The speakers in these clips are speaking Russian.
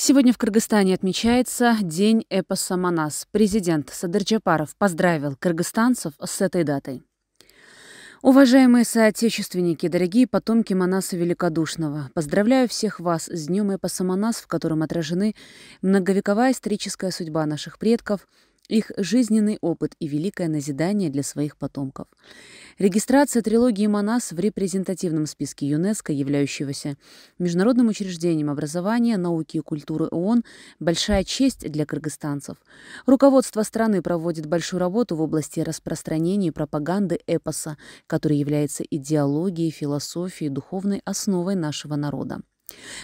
Сегодня в Кыргызстане отмечается День эпоса Манас. Президент Садырджапаров поздравил кыргызстанцев с этой датой. Уважаемые соотечественники, дорогие потомки Манаса Великодушного, поздравляю всех вас с Днем эпоса Манас, в котором отражены многовековая историческая судьба наших предков, их жизненный опыт и великое назидание для своих потомков. Регистрация трилогии «Манас» в репрезентативном списке ЮНЕСКО, являющегося Международным учреждением образования, науки и культуры ООН, большая честь для кыргызстанцев. Руководство страны проводит большую работу в области распространения пропаганды эпоса, который является идеологией, философией, духовной основой нашего народа.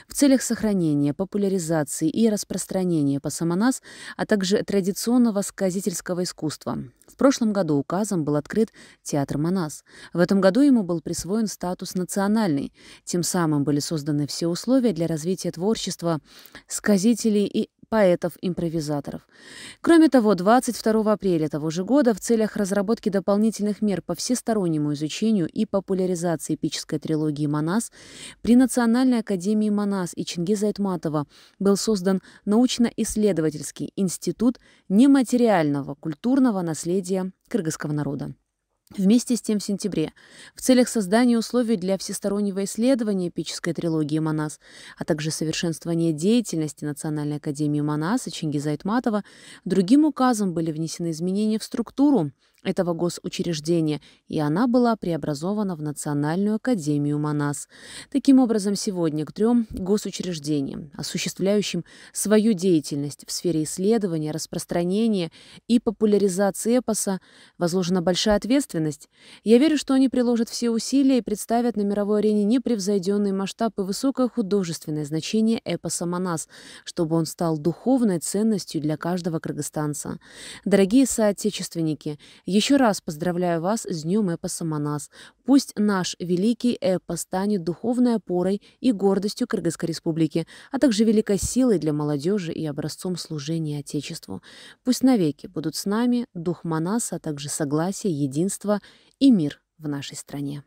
В целях сохранения, популяризации и распространения пасаманас, а также традиционного сказительского искусства. В прошлом году указом был открыт театр Манас. В этом году ему был присвоен статус национальный. Тем самым были созданы все условия для развития творчества сказителей и поэтов-импровизаторов. Кроме того, 22 апреля того же года в целях разработки дополнительных мер по всестороннему изучению и популяризации эпической трилогии «Манас» при Национальной академии «Манас» и Чингиза Айтматова был создан научно-исследовательский институт нематериального культурного наследия кыргызского народа. Вместе с тем в сентябре в целях создания условий для всестороннего исследования эпической трилогии Манас, а также совершенствования деятельности Национальной академии Манаса Чингиза Айтматова, другим указом были внесены изменения в структуру этого госучреждения, и она была преобразована в Национальную академию МАНАС. Таким образом, сегодня к трем госучреждениям, осуществляющим свою деятельность в сфере исследования, распространения и популяризации эпоса, возложена большая ответственность. Я верю, что они приложат все усилия и представят на мировой арене непревзойденный масштаб и высокое художественное значение эпоса МАНАС, чтобы он стал духовной ценностью для каждого кыргызстанца. Дорогие соотечественники, я еще раз поздравляю вас с Днем Эпоса Манас. Пусть наш великий эпос станет духовной опорой и гордостью Кыргызской республики, а также великой силой для молодежи и образцом служения Отечеству. Пусть навеки будут с нами дух Манаса, а также согласие, единство и мир в нашей стране.